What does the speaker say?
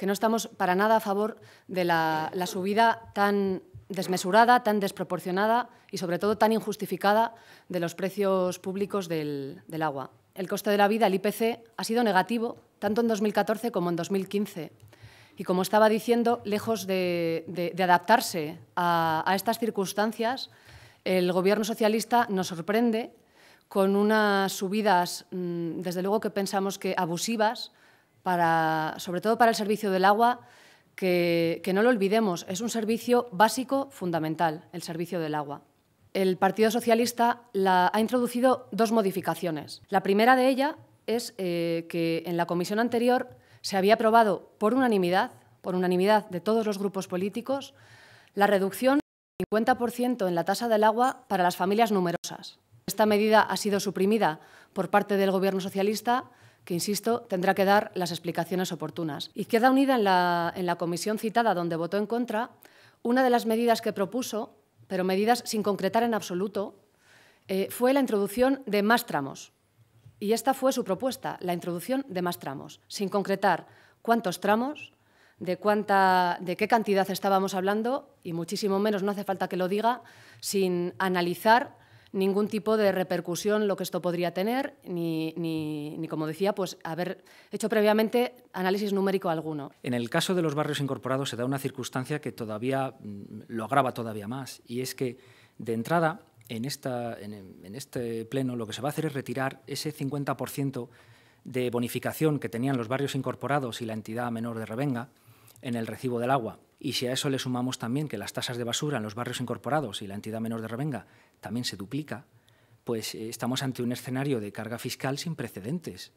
que no estamos para nada a favor de la, subida tan desmesurada, tan desproporcionada y sobre todo tan injustificada de los precios públicos del, agua. El coste de la vida, el IPC, ha sido negativo tanto en 2014 como en 2015. Y como estaba diciendo, lejos de, adaptarse a estas circunstancias, el Gobierno socialista nos sorprende con unas subidas, mm, desde luego que pensamos que abusivas, sobre todo para el servicio del agua, que, no lo olvidemos, es un servicio básico fundamental, el servicio del agua. El Partido Socialista ha introducido dos modificaciones. La primera de ellas es eh, que en la comisión anterior se había aprobado por unanimidad, por unanimidad de todos los grupos políticos, la reducción del 50% en la tasa del agua para las familias numerosas. Esta medida ha sido suprimida por parte del Gobierno socialista que, insisto, tendrá que dar las explicaciones oportunas. Y queda Unida, en la, comisión citada donde votó en contra, una de las medidas que propuso, pero medidas sin concretar en absoluto, eh, fue la introducción de más tramos. Y esta fue su propuesta, la introducción de más tramos, sin concretar cuántos tramos, de, cuánta, de qué cantidad estábamos hablando, y muchísimo menos, no hace falta que lo diga, sin analizar ningún tipo de repercusión lo que esto podría tener, ni, como decía, pues haber hecho previamente análisis numérico alguno. En el caso de los barrios incorporados se da una circunstancia que todavía mm, lo agrava todavía más, y es que de entrada en, en este pleno lo que se va a hacer es retirar ese 50% de bonificación que tenían los barrios incorporados y la entidad menor de Revenga, en el recibo del agua. Y si a eso le sumamos también que las tasas de basura en los barrios incorporados y la entidad menor de revenga también se duplica, pues eh, estamos ante un escenario de carga fiscal sin precedentes.